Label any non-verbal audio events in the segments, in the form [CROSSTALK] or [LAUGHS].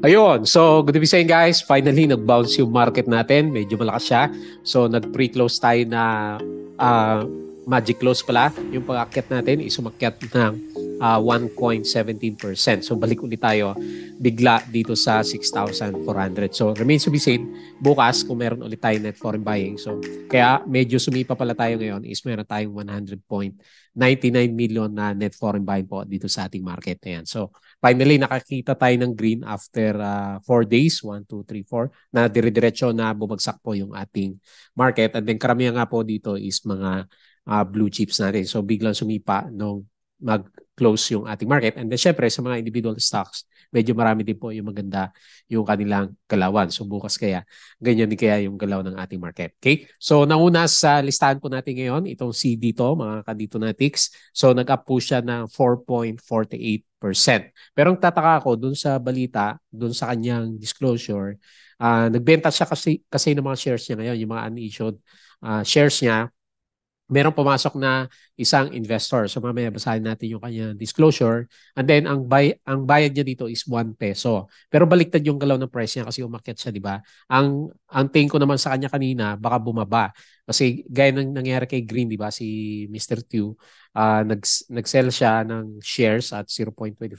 Ayun, so good to be saying guys, finally nag-bounce yung market natin. Medyo malakas siya. So nag-pre-close tayo na uh, magic close pala. Yung pag-akyat natin is umakyat ng uh, 1.17%. So balik ulit tayo bigla dito sa 6,400. So remains to be seen bukas kung meron ulit tayo net foreign buying. So kaya medyo sumipa pala tayo ngayon is meron tayong 100.99 million na net foreign buying po dito sa ating market na So finally nakakita tayo ng green after 4 uh, ah, days, 1, 2, 3, 4, na dire-diretso na bumagsak po yung ating market. And then karamihan nga po dito is mga uh, blue chips natin. So biglang sumipa nung mag-close yung ating market. And then syempre sa mga individual stocks, medyo marami din po yung maganda yung kanilang galawan. So bukas kaya, ganyan din kaya yung galaw ng ating market. Okay? So nauna sa listahan po natin ngayon, itong CD to, mga kadito ticks. So nag-up po siya ng 4.48 pero ang tataka ko dun sa balita, doon sa kanyang disclosure, uh, nagbenta siya kasi, kasi ng mga shares niya ngayon, yung mga unissued uh, shares niya merong pumasok na isang investor. So mamaya basahin natin yung kanya disclosure. And then ang buy ang bayad niya dito is 1 peso. Pero baliktad yung galaw ng price niya kasi umakyat siya, di ba? Ang ang tingin ko naman sa kanya kanina, baka bumaba. Kasi gaya ng nangyari kay Green, di ba? Si Mr. Q, uh, ah, nag nag-sell siya ng shares at 0.25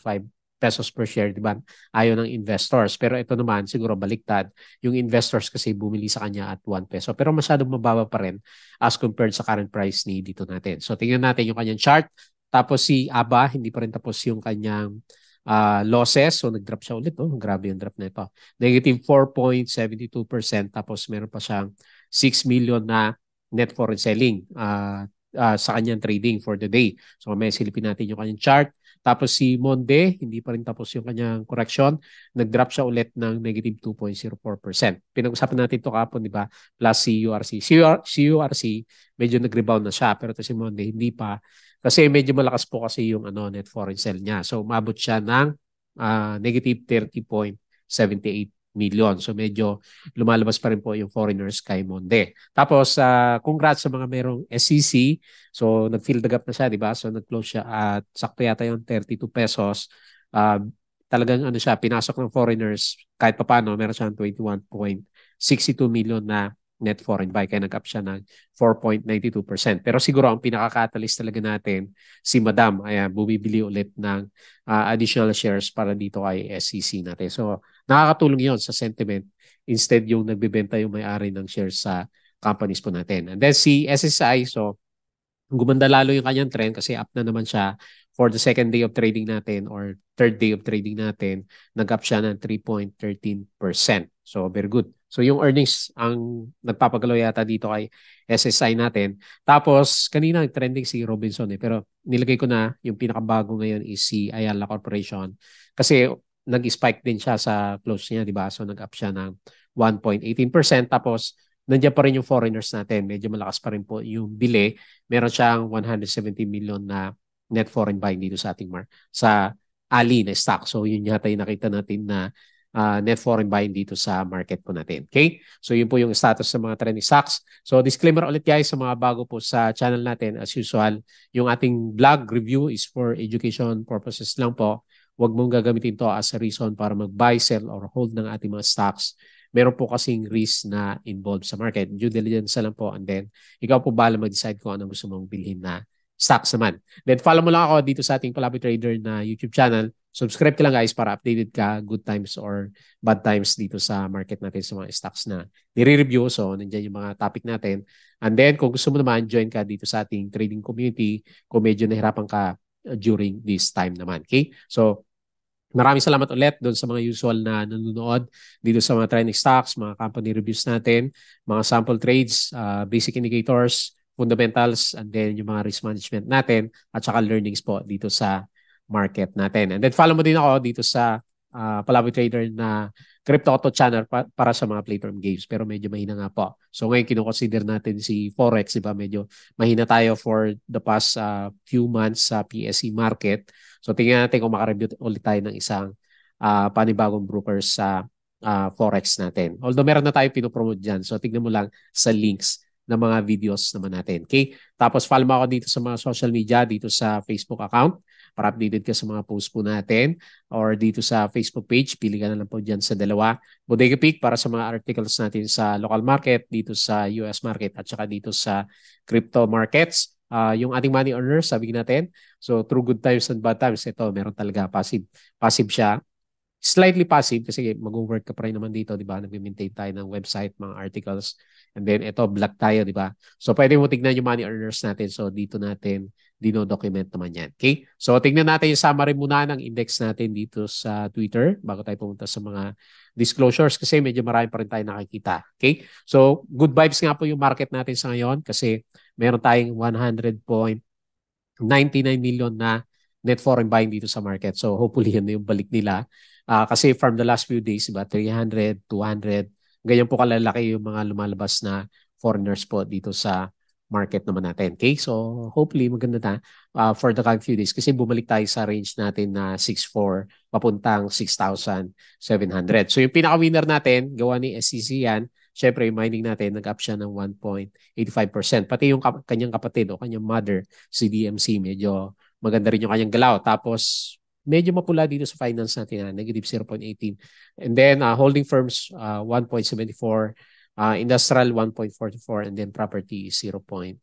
pesos per share, di ba? Ayaw ng investors. Pero ito naman, siguro baliktad. Yung investors kasi bumili sa kanya at 1 peso. Pero masyadong mababa pa rin as compared sa current price ni dito natin. So tingnan natin yung kanyang chart. Tapos si Aba, hindi pa rin tapos yung kanyang uh, losses. So nag-drop siya ulit. Oh. Grabe yung drop na ito. Negative 4.72%. Tapos meron pa siyang 6 million na net foreign selling. Uh, uh, sa kanyang trading for the day. So mamaya silipin natin yung kanyang chart. Tapos si Monde, hindi pa rin tapos yung kanyang correction. Nag-drop siya ulit ng negative 2.04%. Pinag-usapan natin ito kapon, di ba? Plus CURC. CUR, CURC, medyo nag-rebound na siya. Pero ito si Monde, hindi pa. Kasi medyo malakas po kasi yung ano, net foreign sell niya. So, umabot siya ng uh, negative 30.78% million. So medyo lumalabas pa rin po yung foreigners kay Monde. Tapos uh, congrats sa mga merong SCC. E so nag-fill the gap na siya, di ba? So nag-close siya at sakto yata yung 32 pesos. Uh, talagang ano siya, pinasok ng foreigners kahit papano, meron siyang 21.62 million na net foreign buy. Kaya nag-up siya ng 4.92%. Pero siguro ang pinaka-catalyst talaga natin, si Madam, ay bumibili ulit ng uh, additional shares para dito kay SEC natin. So, nakakatulong yon sa sentiment instead yung nagbebenta yung may-ari ng shares sa companies po natin. And then si SSI, so gumanda lalo yung kanyang trend kasi up na naman siya for the second day of trading natin or third day of trading natin, nag-up siya ng 3.13%. So, very good. So yung earnings ang nagpapagalaw yata dito kay SSI natin. Tapos kanina trending si Robinson eh pero nilagay ko na yung pinakabago ngayon is si Ayala Corporation kasi nag-spike din siya sa close niya, di ba? So nag-up siya ng 1.18% tapos nandiyan pa rin yung foreigners natin. Medyo malakas pa rin po yung delay. Meron siyang 170 million na net foreign buying dito sa ating mar sa Ali na stock. So yun yata yung nakita natin na uh, net foreign buying dito sa market po natin. Okay? So yun po yung status sa mga trending stocks. So disclaimer ulit guys sa mga bago po sa channel natin as usual, yung ating blog review is for education purposes lang po. Huwag mong gagamitin to as a reason para mag-buy, sell, or hold ng ating mga stocks. Meron po kasing risk na involved sa market. Due diligence lang po and then ikaw po bala mag-decide kung anong gusto mong bilhin na stocks naman. Then follow mo lang ako dito sa ating Palapi Trader na YouTube channel. Subscribe ka lang guys para updated ka good times or bad times dito sa market natin sa mga stocks na nire-review. So, nandiyan yung mga topic natin. And then, kung gusto mo naman, join ka dito sa ating trading community kung medyo nahirapan ka uh, during this time naman. Okay? So, Maraming salamat ulit doon sa mga usual na nanonood dito sa mga trending stocks, mga company reviews natin, mga sample trades, uh, basic indicators, fundamentals and then yung mga risk management natin at saka learnings po dito sa market natin. And then follow mo din ako dito sa uh, ah, Palawi Trader na Crypto Auto Channel pa- para sa mga platform games pero medyo mahina nga po. So ngayon kinoconsider natin si Forex, di ba? Medyo mahina tayo for the past uh, few months sa PSE market. So tingnan natin kung makareview ulit tayo ng isang uh, panibagong broker sa uh, Forex natin. Although meron na tayo pinopromote dyan. So tignan mo lang sa links ng mga videos naman natin. Okay? Tapos follow mo ako dito sa mga social media, dito sa Facebook account para updated ka sa mga post po natin or dito sa Facebook page, pili ka na lang po dyan sa dalawa. Bodega Peak para sa mga articles natin sa local market, dito sa US market at saka dito sa crypto markets. Uh, yung ating money earners, sabi natin, so through good times and bad times, ito meron talaga passive. Passive siya slightly passive kasi mag-work ka pa rin naman dito, 'di ba? Nag-maintain tayo ng website, mga articles. And then ito black tayo, 'di ba? So pwede mo tignan yung money earners natin. So dito natin dino-document naman 'yan. Okay? So tignan natin yung summary muna ng index natin dito sa Twitter bago tayo pumunta sa mga disclosures kasi medyo marami pa rin tayo nakikita. Okay? So good vibes nga po yung market natin sa ngayon kasi meron tayong 100.99 million na net foreign buying dito sa market. So hopefully [LAUGHS] yan na yung balik nila Uh, kasi from the last few days, ba, 300, 200, ganyan po kalalaki yung mga lumalabas na foreigners po dito sa market naman natin. Okay? So hopefully maganda na uh, for the coming few days kasi bumalik tayo sa range natin na 6.4 papuntang 6,700. So yung pinaka-winner natin, gawa ni SEC yan, syempre yung mining natin, nag-up siya ng 1.85%. Pati yung kap- kanyang kapatid o kanyang mother, si DMC, medyo maganda rin yung kanyang galaw. Tapos medyo mapula dito sa finance natin na ah, negative 0.18. And then uh, holding firms uh, 1.74, uh, industrial 1.44, and then property 0.8%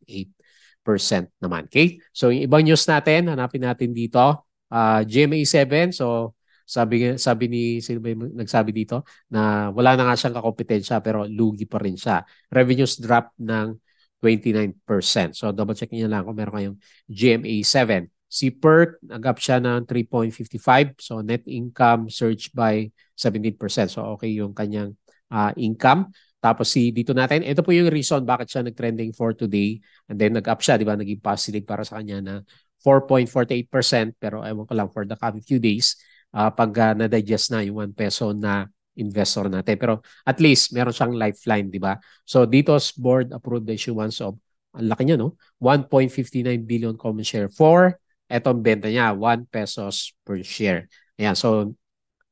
naman. Okay? So yung ibang news natin, hanapin natin dito. Uh, ah, GMA 7, so sabi sabi ni sino ba yung nagsabi dito na wala na nga siyang kakompetensya pero lugi pa rin siya. Revenues drop ng 29%. So double check niyo lang kung meron kayong GMA 7. Si Perk, nag-up siya ng 3.55. So net income surged by 17%. So okay yung kanyang uh, income. Tapos si dito natin, ito po yung reason bakit siya nag-trending for today. And then nag-up siya, di ba? Naging positive para sa kanya na 4.48%. Pero ewan ko lang, for the coming few days, uh, pag uh, na-digest na yung 1 peso na investor natin. Pero at least, meron siyang lifeline, di ba? So dito's board approved the issuance of, ang laki niya, no? 1.59 billion common share for etong benta niya, 1 pesos per share. Ayan, so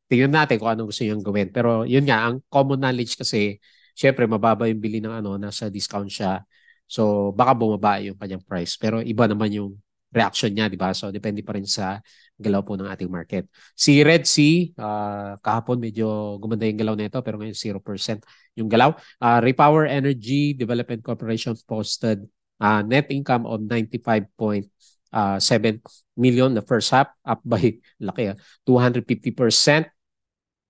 tingnan natin kung ano gusto niyang gawin. Pero yun nga, ang common knowledge kasi, syempre mababa yung bili ng ano, nasa discount siya. So baka bumaba yung kanyang price. Pero iba naman yung reaction niya, di ba? So depende pa rin sa galaw po ng ating market. Si Red Sea, uh, kahapon medyo gumanda yung galaw nito pero ngayon 0% yung galaw. Uh, Repower Energy Development Corporation posted uh, net income of 95.5 uh, ah, 7 million the first half, up by [LAUGHS] laki, uh, ah, 250%.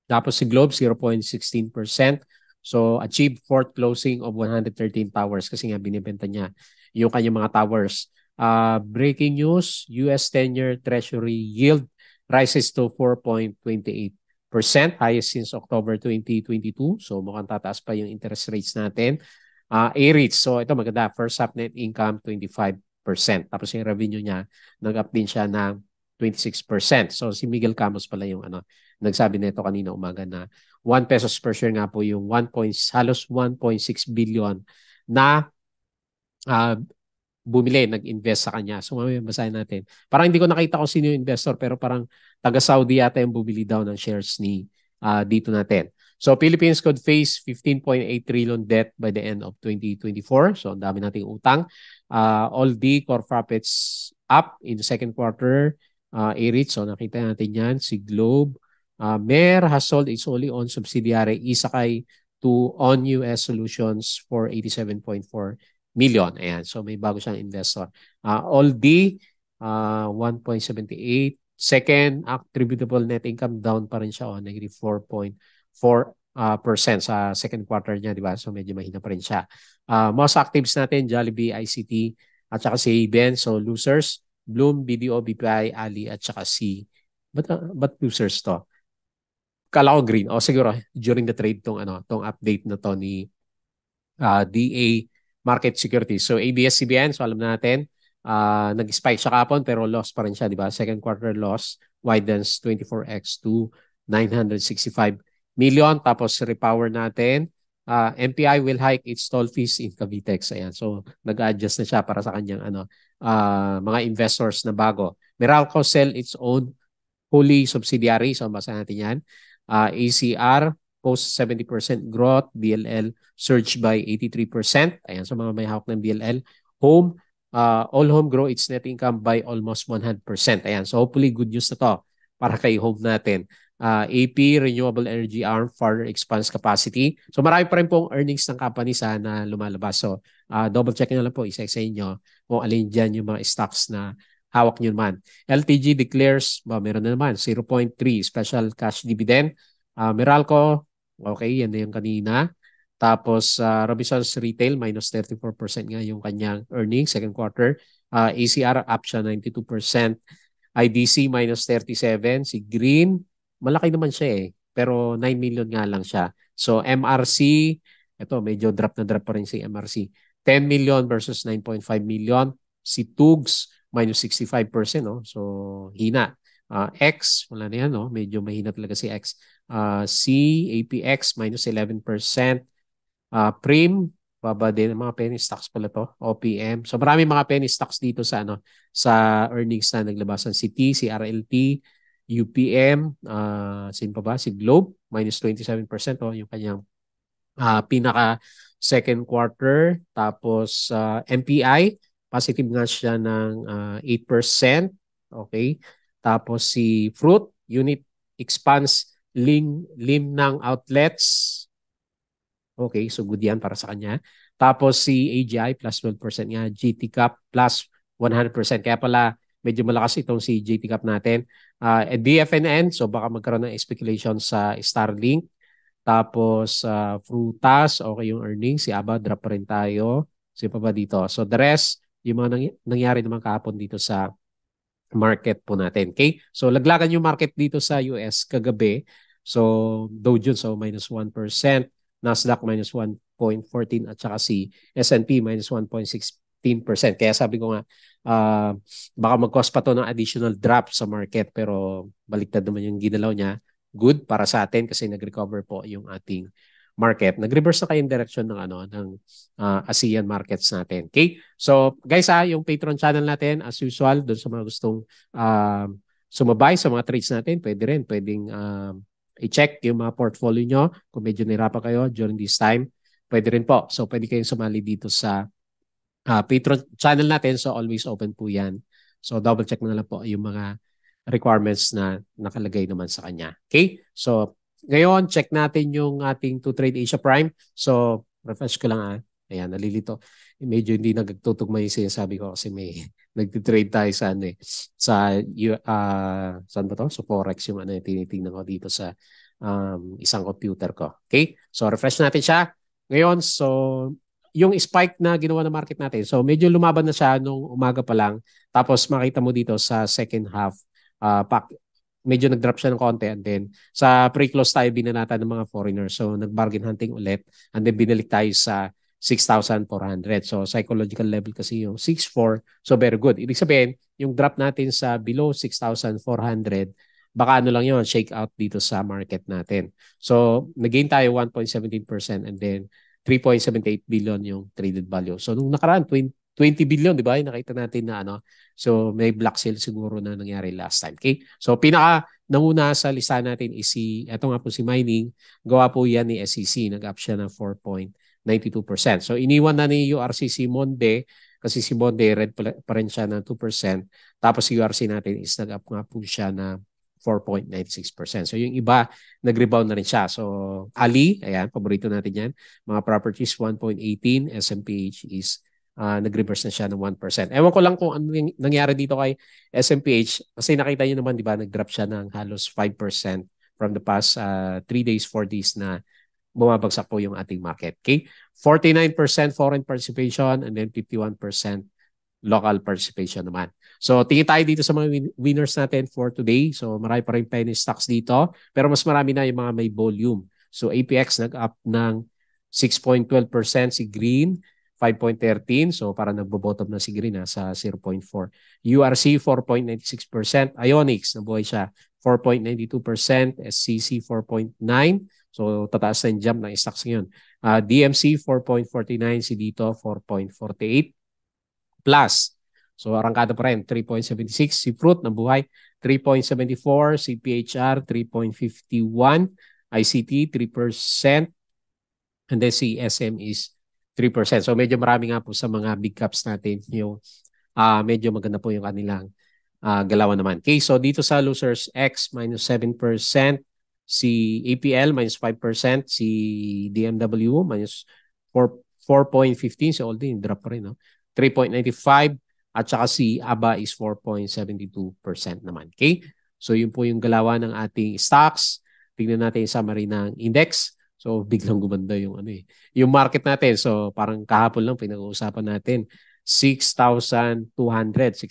Tapos si Globe, 0.16%. So achieved fourth closing of 113 towers kasi nga binibenta niya yung kanyang mga towers. Uh, breaking news, US 10-year Treasury yield rises to 4.28%, highest since October 2022. So mukhang tataas pa yung interest rates natin. Uh, A-REITs, so ito maganda, first half net income 25 tapos yung revenue niya, nag-up din siya ng 26%. So si Miguel Camus pala yung ano, nagsabi nito kanina umaga na 1 pesos per share nga po yung 1 points, halos 1.6 billion na uh, bumili, nag-invest sa kanya. So mamaya basahin natin. Parang hindi ko nakita kung sino yung investor pero parang taga Saudi yata yung bumili daw ng shares ni uh, dito natin. So Philippines could face 15.8 trillion debt by the end of 2024. So ang dami nating utang. Uh, all the core profits up in the second quarter. Uh, ah, Erit, so nakita natin yan. Si Globe. Uh, ah, Mer has sold its only on subsidiary Isakay to On US Solutions for 87.4 million. Ayan. So may bago siyang investor. Uh, all the uh, 1.78. Second, attributable net income down pa rin siya on oh, negative 4.5 uh, percent sa second quarter niya, di ba? So medyo mahina pa rin siya. Uh, most actives natin, Jollibee, ICT, at saka si Ben. So losers, Bloom, BBO, BPI, Ali, at saka si... But, uh, losers to? Kala ko green. O siguro, during the trade tong, ano, tong update na to ni uh, ah, DA Market Securities. So ABS-CBN, so alam natin, uh, nag-spike siya kapon pero loss pa rin siya, di ba? Second quarter loss widens 24x to 965 million tapos repower natin. Uh, ah, MPI will hike its toll fees in Cavitex. Ayan. So nag-adjust na siya para sa kanyang ano, uh, mga investors na bago. Meralco sell its own wholly subsidiary. So basahin natin yan. Uh, ah, ACR post 70% growth. BLL surge by 83%. Ayan. So mga may hawak ng BLL. Home uh, all home grow its net income by almost 100%. Ayan. So hopefully good news na to para kay home natin uh, ah, AP, Renewable Energy Arm further expands capacity. So marami pa rin pong earnings ng company sana lumalabas. So uh, double check na lang po isa sa inyo kung alin dyan yung mga stocks na hawak nyo naman. LTG declares, ba, meron na naman, 0.3 special cash dividend. Uh, Meralco, okay, yan na yung kanina. Tapos uh, Robinson's Retail, minus 34% nga yung kanyang earnings second quarter. Uh, ACR up siya 92%. IDC minus 37, si Green malaki naman siya eh. Pero 9 million nga lang siya. So MRC, ito medyo drop na drop pa rin si MRC. 10 million versus 9.5 million. Si Tugs, minus 65%. No? So hina. Uh, X, wala na yan. No? Medyo mahina talaga si X. Uh, C, APX, minus 11%. Uh, ah, Prim, baba din mga penny stocks pala to, OPM. So marami mga penny stocks dito sa ano sa earnings na naglabasan si T, si RLT, UPM, uh, ah, sin pa ba? Si Globe, minus 27% oh, yung kanyang uh, pinaka second quarter. Tapos uh, ah, MPI, positive nga siya ng uh, 8%. Okay. Tapos si Fruit, unit expands lim, lim ng outlets. Okay, so good yan para sa kanya. Tapos si AGI plus 12% nga, GT Cup plus 100%. Kaya pala medyo malakas itong si JT Cup natin. Uh, ah, at eh, DFNN, so baka magkaroon ng speculation sa Starlink. Tapos uh, Frutas, okay yung earnings. Si Aba, drop pa rin tayo. Sino pa ba dito? So the rest, yung mga nangy- nangyari naman kahapon dito sa market po natin. Okay? So laglagan yung market dito sa US kagabi. So Dow Jones, so oh, minus 1%. Nasdaq minus 1.14 at saka si S&P minus 1.16%. Kaya sabi ko nga, uh, baka mag-cause pa to ng additional drop sa market pero baliktad naman yung ginalaw niya. Good para sa atin kasi nag-recover po yung ating market. Nag-reverse na kayo yung direction ng ano ng uh, ASEAN markets natin. Okay? So guys ah, yung Patreon channel natin as usual doon sa mga gustong uh, sumabay sa mga trades natin, pwede rin, pwedeng uh, i-check yung mga portfolio nyo kung medyo nirapan kayo during this time. Pwede rin po. So pwede kayong sumali dito sa uh, Patreon channel natin. So, always open po yan. So, double check na lang po yung mga requirements na nakalagay naman sa kanya. Okay? So, ngayon, check natin yung ating to trade Asia Prime. So, refresh ko lang ah. Ayan, nalilito. Medyo hindi nagtutugma yung sinasabi ko kasi may [LAUGHS] nagtitrade tayo sa ano eh. Sa, uh, saan ba to? So, Forex yung ano, tinitingnan ko dito sa um, isang computer ko. Okay? So, refresh natin siya. Ngayon, so, yung spike na ginawa ng market natin. So medyo lumaban na siya nung umaga pa lang. Tapos makita mo dito sa second half, uh, ah, pack, medyo nag-drop siya ng konti and then sa pre-close tayo binanata ng mga foreigners. So nag-bargain hunting ulit and then binalik tayo sa 6,400. So psychological level kasi yung 6,4. So very good. Ibig sabihin, yung drop natin sa below 6,400, baka ano lang yon shake out dito sa market natin. So nag tayo 1.17% and then 3.78 billion yung traded value. So nung nakaraan 20, billion, di ba? Nakita natin na ano. So may block sale siguro na nangyari last time. Okay? So pinaka nanguna sa listahan natin is si eto nga po si mining, gawa po 'yan ni SEC, nag-up siya ng 4.92%. So iniwan na ni URCC Monde kasi si Monde red pa rin siya ng 2%. Tapos si URC natin is nag-up nga po siya na 4.96%. So yung iba, nag-rebound na rin siya. So Ali, ayan, paborito natin yan. Mga properties, 1.18. SMPH is uh, nag-reverse na siya ng 1%. Ewan ko lang kung ano yung nangyari dito kay SMPH. Kasi nakita niyo naman, di ba, nag-drop siya ng halos 5% from the past uh, ah, 3 days, 4 days na bumabagsak po yung ating market. Okay? 49% foreign participation and then 51% local participation naman. So tingin tayo dito sa mga win- winners natin for today. So marami pa rin penny stocks dito. Pero mas marami na yung mga may volume. So APX nag-up ng 6.12%, si Green 5.13. So para nagbo-bottom na si Green ah, sa 0.4. URC 4.96%. Ionix nabuhay siya 4.92%. SCC 4.9. So tataas na yung jump ng stocks ngayon. Uh, DMC 4.49, si Dito 4.48 plus. So Arangkada pa rin, 3.76. Si Fruit, Buhay, 3.74. Si PHR, 3.51. ICT, 3%. And then si SM is 3%. So medyo marami nga po sa mga big caps natin yung uh, medyo maganda po yung kanilang uh, galawan naman. Okay, so dito sa losers X, minus 7%. Si APL, minus 5%. Si DMW, minus 4, 4.15. Si Aldi, drop pa rin. No? 3.95 at saka si ABA is 4.72% naman. Okay? So yun po yung galawan ng ating stocks. Tingnan natin yung summary ng index. So biglang gumanda yung ano eh, yung market natin. So parang kahapon lang pinag-uusapan natin 6,200, 6,100.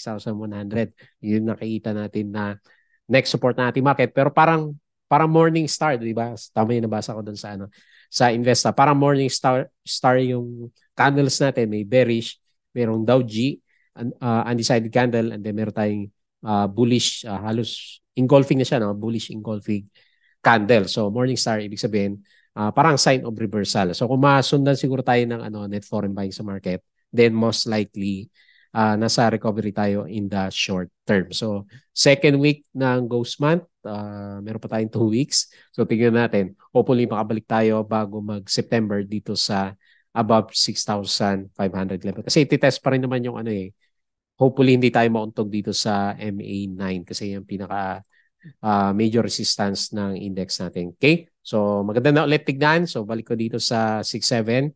Yun nakikita natin na next support na ating market. Pero parang parang morning star, di ba? Tama yung nabasa ko dun sa ano sa Investa. Parang morning star, star yung candles natin, may bearish merong Dow G, uh, undecided candle, and then meron tayong uh, bullish, uh, halos engulfing na siya, no? bullish engulfing candle. So morning star, ibig sabihin, uh, parang sign of reversal. So kung masundan siguro tayo ng ano, net foreign buying sa market, then most likely uh, nasa recovery tayo in the short term. So, second week ng ghost month, uh, meron pa tayong two weeks. So, tingnan natin. Hopefully, makabalik tayo bago mag-September dito sa above 6,500 level. Kasi ititest pa rin naman yung ano eh. Hopefully hindi tayo mauntog dito sa MA9 kasi yung pinaka uh, major resistance ng index natin. Okay? So maganda na ulit tignan. So balik ko dito sa 6,7.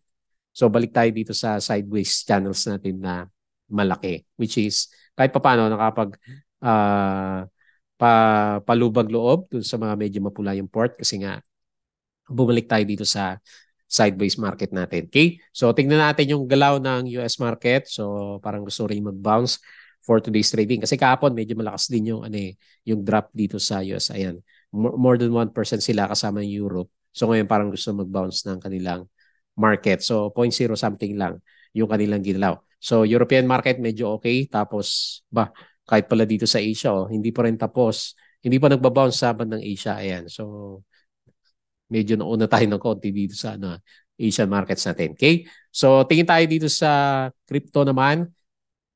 So balik tayo dito sa sideways channels natin na malaki which is kahit paano, nakapag uh, pa, palubag loob dun sa mga medyo mapula yung port kasi nga bumalik tayo dito sa sideways market natin. Okay? So tingnan natin yung galaw ng US market. So parang gusto rin mag-bounce for today's trading. Kasi kahapon medyo malakas din yung, ano, eh, yung drop dito sa US. Ayan. More than 1% sila kasama yung Europe. So ngayon parang gusto mag-bounce ng kanilang market. So 0.0 something lang yung kanilang ginaw. So European market medyo okay. Tapos ba kahit pala dito sa Asia, oh, hindi pa rin tapos. Hindi pa nagbabounce sa bandang Asia. Ayan. So medyo nauna tayo ng konti dito sa ano, Asian markets na 10K. So tingin tayo dito sa crypto naman,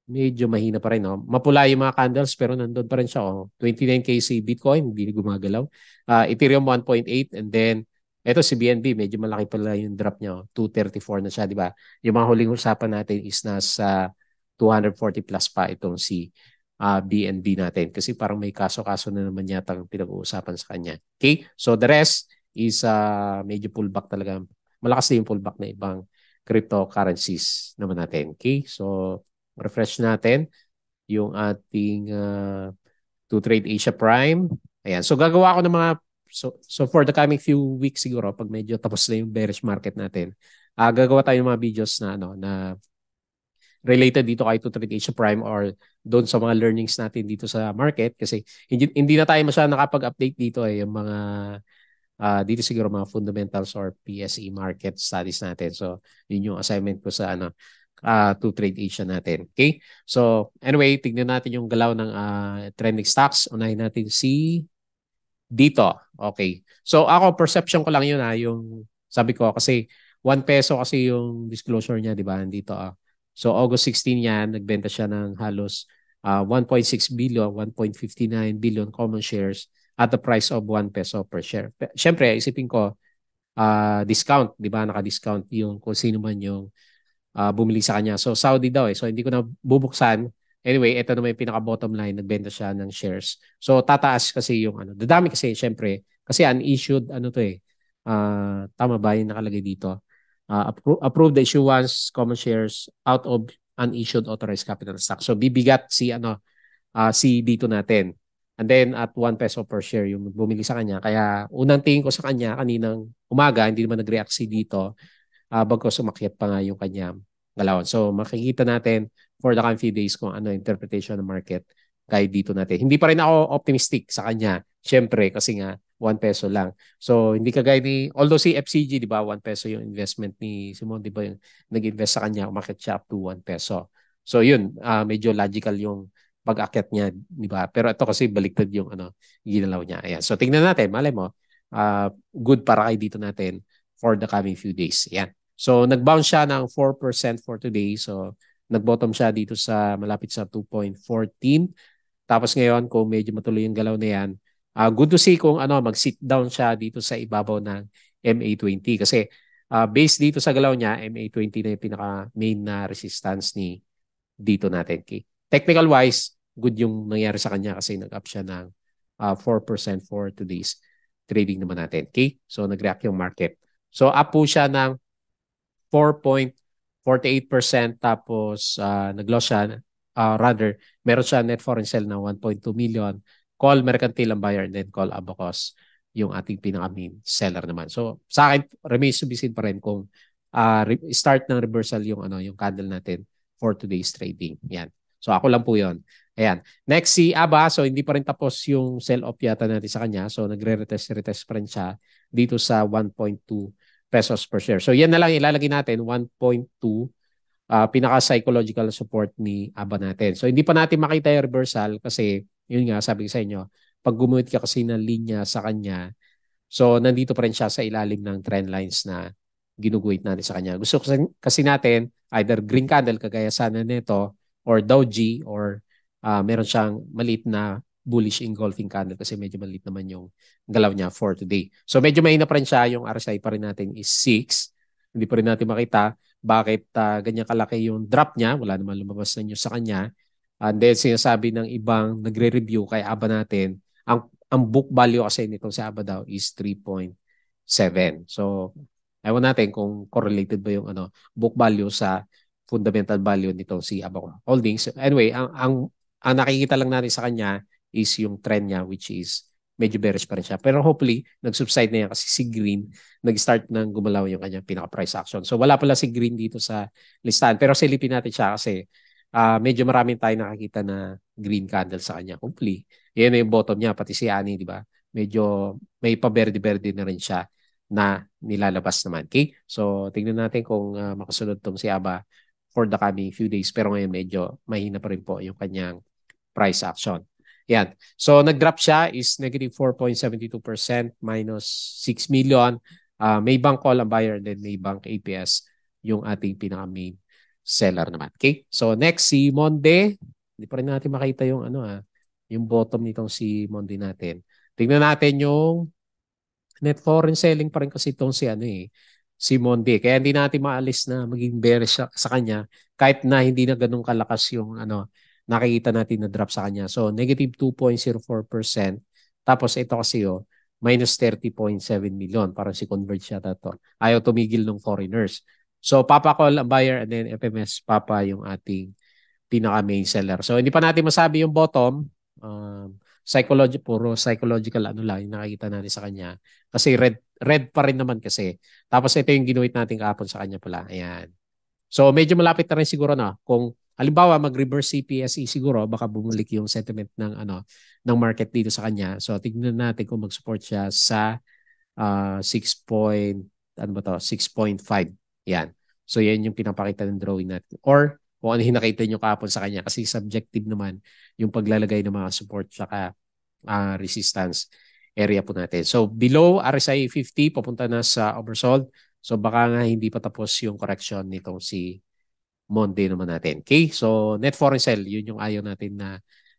medyo mahina pa rin. No? Mapula yung mga candles pero nandun pa rin siya. Oh. 29K si Bitcoin, hindi gumagalaw. Uh, Ethereum 1.8 and then eto si BNB, medyo malaki pala yung drop niya. Oh. 234 na siya, di ba? Yung mga huling usapan natin is nasa 240 plus pa itong si uh, ah, BNB natin kasi parang may kaso-kaso na naman yata ang pinag-uusapan sa kanya. Okay? So the rest, is uh, medyo pullback talaga. Malakas din yung pullback na ibang cryptocurrencies naman natin. Okay? So, refresh natin yung ating uh, ah, to trade Asia Prime. Ayan. So, gagawa ako ng mga so, so for the coming few weeks siguro pag medyo tapos na yung bearish market natin, uh, gagawa tayo ng mga videos na ano na related dito kay to trade Asia Prime or doon sa mga learnings natin dito sa market kasi hindi, hindi na tayo masyadong nakapag-update dito eh yung mga uh, dito siguro mga fundamentals or PSE market studies natin. So, yun yung assignment ko sa ano, uh, to trade Asia natin. Okay? So, anyway, tignan natin yung galaw ng uh, trending stocks. Unahin natin si dito. Okay. So, ako, perception ko lang yun ha, yung sabi ko kasi 1 peso kasi yung disclosure niya, di ba? Dito ah. So, August 16 yan, nagbenta siya ng halos uh, 1.6 billion, 1.59 billion common shares at the price of 1 peso per share. Siyempre, isipin ko, uh, discount, di ba? Naka-discount yung kung sino man yung uh, bumili sa kanya. So, Saudi daw eh. So, hindi ko na bubuksan. Anyway, ito naman yung pinaka-bottom line. Nagbenta siya ng shares. So, tataas kasi yung ano. Dadami kasi, siyempre. Kasi unissued, ano to eh. Uh, tama ba yung nakalagay dito? Uh, appro- approve the issuance common shares out of unissued authorized capital stock. So, bibigat si ano, uh, si dito natin And then at 1 peso per share yung bumili sa kanya. Kaya unang tingin ko sa kanya kaninang umaga, hindi naman nag-react si dito. Uh, ah, bagkos umakyat pa nga yung kanya galaw. So makikita natin for the coming few days kung ano interpretation ng market kay dito natin. Hindi pa rin ako optimistic sa kanya. Siyempre kasi nga 1 peso lang. So hindi kagaya ni although si FCG 'di ba 1 peso yung investment ni Simon 'di ba yung nag-invest sa kanya umakyat siya up to 1 peso. So yun, uh, medyo logical yung pag-akyat niya, di ba? Pero ito kasi baliktad yung ano, ginalaw niya. Ayan. So tingnan natin, malay mo, uh, good para kay dito natin for the coming few days. Ayan. So nag-bounce siya ng 4% for today. So nag-bottom siya dito sa malapit sa 2.14. Tapos ngayon, kung medyo matuloy yung galaw na yan, uh, good to see kung ano, mag-sit down siya dito sa ibabaw ng MA20 kasi uh, based dito sa galaw niya, MA20 na yung pinaka-main na resistance ni dito natin. Okay? technical wise, good yung nangyari sa kanya kasi nag-up siya ng uh, ah, 4% for today's trading naman natin. Okay? So nag-react yung market. So up po siya ng 4.48% tapos uh, nag-loss siya uh, rather meron siya net foreign sell na 1.2 million. Call mercantile ang buyer and then call abacos yung ating pinaka-main seller naman. So sa akin remains to be seen pa rin kung uh, start ng reversal yung ano yung candle natin for today's trading. Yan. So ako lang po yon. Ayan. Next si Aba, so hindi pa rin tapos yung sell-off yata natin sa kanya. So nagre-retest, retest pa rin siya dito sa 1.2 pesos per share. So yan na lang ilalagay natin, 1.2 uh, ah, pinaka-psychological support ni Aba natin. So hindi pa natin makita yung reversal kasi yun nga sabi ko sa inyo, pag gumuhit ka kasi ng linya sa kanya, so nandito pa rin siya sa ilalim ng trend lines na ginuguit natin sa kanya. Gusto kasi natin either green candle kagaya sana nito or doji or uh, meron siyang maliit na bullish engulfing candle kasi medyo maliit naman yung galaw niya for today. So medyo mahina pa rin siya. Yung RSI pa rin natin is 6. Hindi pa rin natin makita bakit uh, ganyan kalaki yung drop niya. Wala naman lumabas na sa kanya. And then sinasabi ng ibang nagre-review kay ABA natin, ang, ang book value kasi nitong si ABA daw is 3.7. So ewan natin kung correlated ba yung ano book value sa fundamental value nito si Abacom Holdings. Anyway, ang, ang, ang nakikita lang natin sa kanya is yung trend niya which is medyo bearish pa rin siya. Pero hopefully, nag-subside na yan kasi si Green, nag-start ng gumalaw yung kanyang pinaka-price action. So wala pala si Green dito sa listahan. Pero silipin natin siya kasi uh, medyo maraming tayo nakakita na green candle sa kanya. Hopefully, yan na yung bottom niya. Pati si Ani, di ba? Medyo may pa-verde-verde na rin siya na nilalabas naman. Okay? So, tingnan natin kung uh, makasunod tong si Aba for the coming few days. Pero ngayon medyo mahina pa rin po yung kanyang price action. Yan. So nag-drop siya is negative 4.72% minus 6 million. Uh, may bank call ang buyer and then may bank APS yung ating pinaka main seller naman. Okay? So next si Monday. Hindi pa rin natin makita yung ano ah, yung bottom nitong si Monday natin. Tingnan natin yung net foreign selling pa rin kasi itong si ano eh, si Mondi. Kaya hindi natin maalis na maging bearish sa, sa kanya kahit na hindi na ganun kalakas yung ano nakikita natin na drop sa kanya. So negative 2.04%. Tapos ito kasi oh, minus 30.7 million. Parang si Converge yata to. Ayaw tumigil ng foreigners. So Papa Call ang buyer and then FMS Papa yung ating pinaka main seller. So hindi pa natin masabi yung bottom. Um, psychology puro psychological ano lang yung nakikita natin sa kanya kasi red red pa rin naman kasi tapos ito yung ginuwit natin kahapon sa kanya pala ayan so medyo malapit na rin siguro na kung halimbawa mag reverse CPSE siguro baka bumalik yung sentiment ng ano ng market dito sa kanya so tignan natin kung mag-support siya sa uh, ah, 6. Point, ano ba to 6.5 yan so yan yung pinapakita ng drawing natin or kung ano hinakita nyo kapon sa kanya kasi subjective naman yung paglalagay ng mga support saka uh, ah, resistance area po natin. So below RSI 50 papunta na sa oversold. So baka nga hindi pa tapos yung correction nitong si Monday naman natin. Okay? So net foreign sell, yun yung ayaw natin na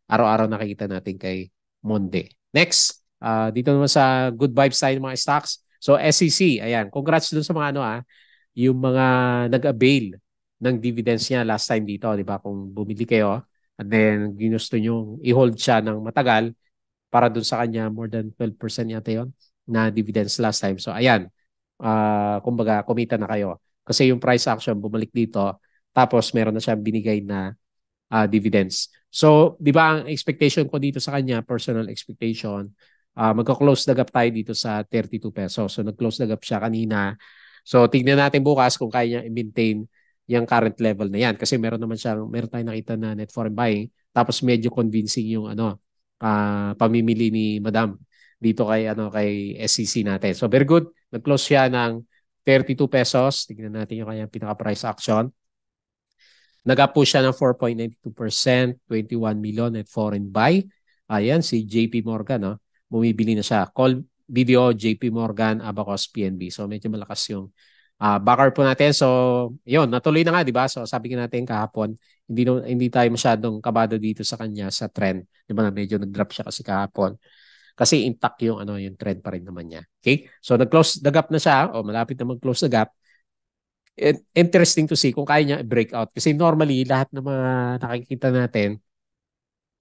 araw-araw nakikita natin kay Monday. Next, uh, dito naman sa good vibes tayo ng mga stocks. So SEC, ayan, congrats dun sa mga ano ah, yung mga nag-avail ng dividends niya last time dito, di ba? Kung bumili kayo and then ginusto niyo i-hold siya ng matagal para doon sa kanya more than 12% yata yon na dividends last time. So ayan, uh, kumbaga kumita na kayo. Kasi yung price action bumalik dito tapos meron na siyang binigay na uh, dividends. So, di ba ang expectation ko dito sa kanya, personal expectation, uh, magka-close the gap tayo dito sa 32 pesos. So, nag-close the gap siya kanina. So, tignan natin bukas kung kaya niya i-maintain yung current level na yan kasi meron naman siyang meron tayong nakita na net foreign buying tapos medyo convincing yung ano uh, pamimili ni Madam dito kay ano kay SEC natin. So very good. Nag-close siya ng 32 pesos. Tingnan natin yung kanyang pinaka-price action. Nag-up po siya ng 4.92%, 21 million at foreign buy. Ayan, si JP Morgan, no? bumibili na siya. Call BDO, JP Morgan, Abacos, PNB. So medyo malakas yung uh, backer po natin. So, yun, natuloy na nga, di ba? So, sabi nga natin kahapon, hindi, hindi tayo masyadong kabado dito sa kanya sa trend. Di ba na medyo nag-drop siya kasi kahapon. Kasi intact yung, ano, yung trend pa rin naman niya. Okay? So, nag-close the gap na siya o malapit na mag-close the gap. It, interesting to see kung kaya niya i-breakout. Kasi normally, lahat ng mga nakikita natin,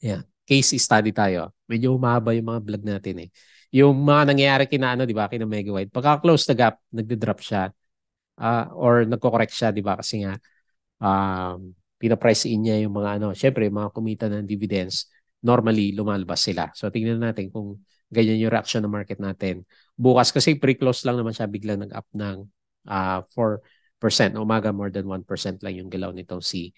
yeah, case study tayo. Medyo humaba yung mga vlog natin eh. Yung mga nangyayari kina ano, di ba, kina Mega White. Pagka-close the gap, nagde-drop siya uh, or nagko-correct siya, 'di ba? Kasi nga um pina-price in niya yung mga ano, syempre mga kumita ng dividends, normally lumalabas sila. So tingnan natin kung ganyan yung reaction ng market natin. Bukas kasi pre-close lang naman siya, bigla nag-up ng uh, ah, 4%. Umaga more than 1% lang yung galaw nitong si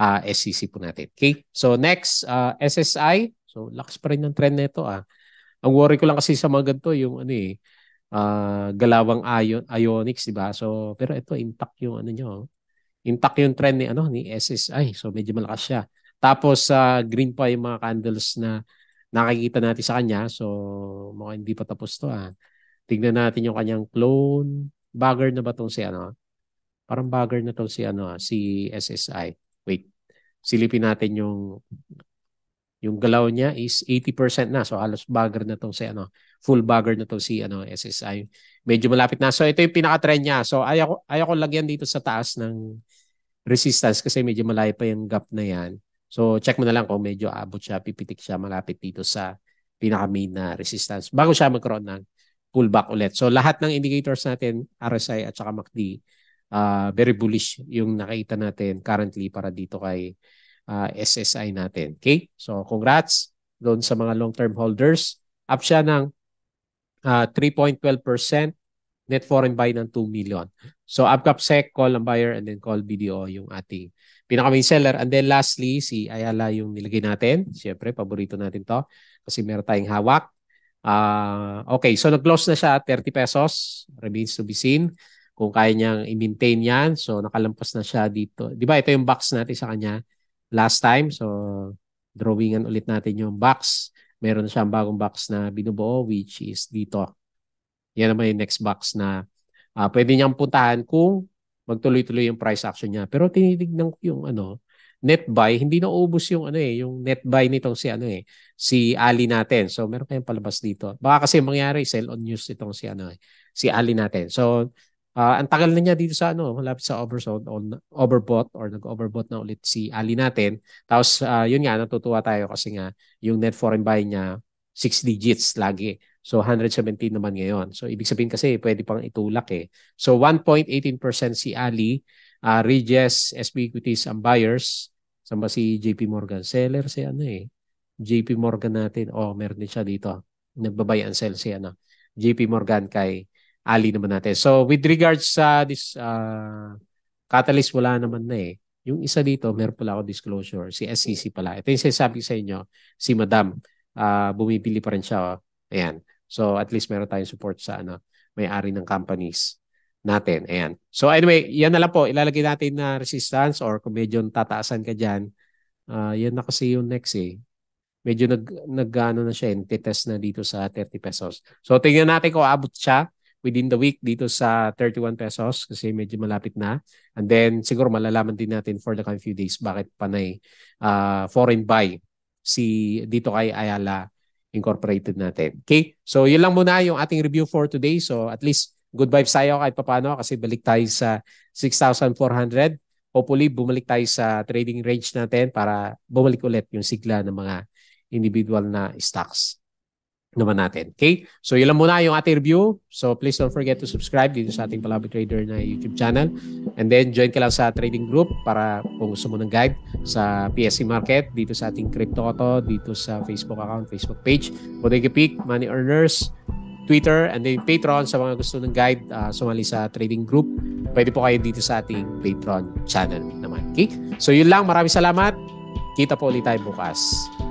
uh, ah, SCC e po natin. Okay? So next, uh, SSI. So lakas pa rin ng trend nito ah. Ang worry ko lang kasi sa mga ganito yung ano eh, uh, galawang ion, ionics, di ba? So, pero ito, intact yung ano nyo. Oh. Intact yung trend ni, ano, ni SSI. So, medyo malakas siya. Tapos, uh, green pa yung mga candles na nakikita natin sa kanya. So, mukhang hindi pa tapos to. Ah. tingnan natin yung kanyang clone. Bagger na ba tong si ano? Parang bagger na to si ano, ah, si SSI. Wait. Silipin natin yung yung galaw niya is 80% na. So, halos bagger na tong si ano, full bagger na to si ano SSI. Medyo malapit na. So ito yung pinaka-trend niya. So ayoko ayoko lagyan dito sa taas ng resistance kasi medyo malayo pa yung gap na yan. So check mo na lang kung medyo abot siya, pipitik siya malapit dito sa pinaka-main na resistance bago siya magkaroon ng pullback ulit. So lahat ng indicators natin, RSI at saka MACD, uh, ah, very bullish yung nakita natin currently para dito kay uh, ah, SSI natin. Okay? So congrats doon sa mga long-term holders. Up siya ng uh, ah, 3.12%, net foreign buy ng 2 million. So Abcap Sec, call ang buyer, and then call BDO yung ating pinaka-main seller. And then lastly, si Ayala yung nilagay natin. Siyempre, paborito natin to kasi meron tayong hawak. Uh, okay, so nag-close na siya at 30 pesos. Remains to be seen kung kaya niyang i-maintain yan. So nakalampas na siya dito. Di ba ito yung box natin sa kanya last time? So drawingan ulit natin yung box meron na siyang bagong box na binubuo which is dito. Yan naman yung next box na uh, pwede niyang puntahan kung magtuloy-tuloy yung price action niya. Pero tinitignan ko yung ano, net buy, hindi na naubos yung ano eh, yung net buy nitong si ano eh, si Ali natin. So meron kayong palabas dito. Baka kasi mangyari sell on news itong si ano eh, si Ali natin. So Uh, ang tagal na niya dito sa ano, malapit sa oversold on overbought or nag-overbought na ulit si Ali natin. Tapos uh, yun nga natutuwa tayo kasi nga yung net foreign buy niya 6 digits lagi. So 117 naman ngayon. So ibig sabihin kasi pwede pang itulak eh. So 1.18% si Ali, uh, ah, Reges, SB Equities ang buyers. Samba si JP Morgan? Seller si ano eh. JP Morgan natin. Oh, meron din siya dito. Nagbabay and sell si ano. JP Morgan kay ali naman natin. So with regards sa this uh, catalyst, wala naman na eh. Yung isa dito, meron pala ako disclosure, si SCC pala. Ito yung sinasabi sa inyo, si Madam, uh, bumibili pa rin siya. Oh. Ayan. So at least meron tayong support sa ano, may-ari ng companies natin. Ayan. So anyway, yan na lang po. Ilalagay natin na resistance or kung medyo tataasan ka dyan, uh, yan na kasi yung next eh. Medyo nag, nag ano na siya, eh, test na dito sa 30 pesos. So tingnan natin kung abot siya within the week dito sa 31 pesos kasi medyo malapit na. And then siguro malalaman din natin for the coming few days bakit panay uh, foreign buy si dito kay Ayala Incorporated natin. Okay? So yun lang muna yung ating review for today. So at least good vibes tayo kahit papano kasi balik tayo sa 6,400. Hopefully bumalik tayo sa trading range natin para bumalik ulit yung sigla ng mga individual na stocks naman natin. Okay? So, yun lang muna yung ating review. So, please don't forget to subscribe dito sa ating Palabi Trader na YouTube channel. And then, join ka lang sa trading group para kung gusto mo ng guide sa PSC market, dito sa ating Crypto Auto, dito sa Facebook account, Facebook page, Bodega Peak, Money Earners, Twitter, and then Patreon sa mga gusto ng guide, uh, sumali sa trading group. Pwede po kayo dito sa ating Patreon channel naman. Okay? So, yun lang. Maraming salamat. Kita po ulit tayo bukas.